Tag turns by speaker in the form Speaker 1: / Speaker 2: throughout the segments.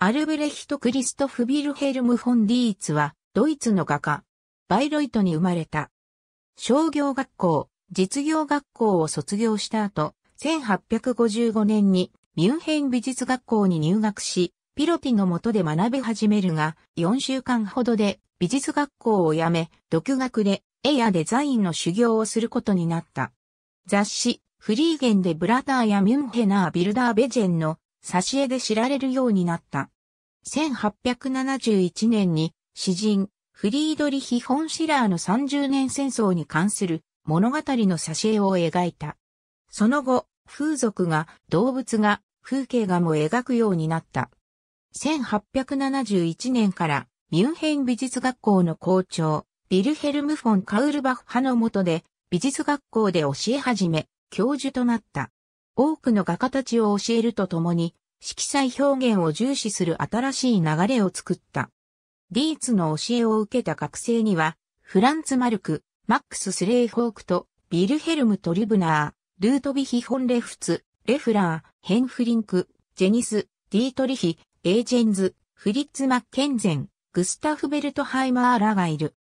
Speaker 1: アルブレヒト・クリストフ・
Speaker 2: ビルヘルム・フォン・ディーツは、ドイツの画家、バイロイトに生まれた。商業学校、実業学校を卒業した後、1855年にミュンヘン美術学校に入学し、ピロティの下で学び始めるが、4週間ほどで美術学校を辞め、独学で絵やデザインの修行をすることになった。雑誌、フリーゲンでブラターやミュンヘナー・ビルダーベジェンの挿絵で知られるようになった。1871年に詩人フリードリヒ・ホンシラーの30年戦争に関する物語の挿絵を描いた。その後、風俗が、動物が、風景画も描くようになった。1871年からミュンヘン美術学校の校長、ビルヘルム・フォン・カウルバッハの下で美術学校で教え始め、教授となった。多くの画家たちを教えるとともに、色彩表現を重視する新しい流れを作った。ディーツの教えを受けた学生には、フランツ・マルク、マックス・スレイホークと、ビルヘルム・トリブナー、ルートビヒ・ホンレフツ、レフラー、ヘンフリンク、ジェニス、ディートリヒ、エージェンズ、フリッツ・マッケンゼン、グスタフ・ベルトハイマーらがいる。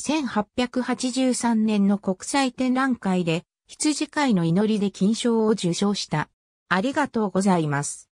Speaker 2: 1883年の国際展覧会で、羊飼いの祈りで金賞を受賞した。
Speaker 1: ありがとうございます。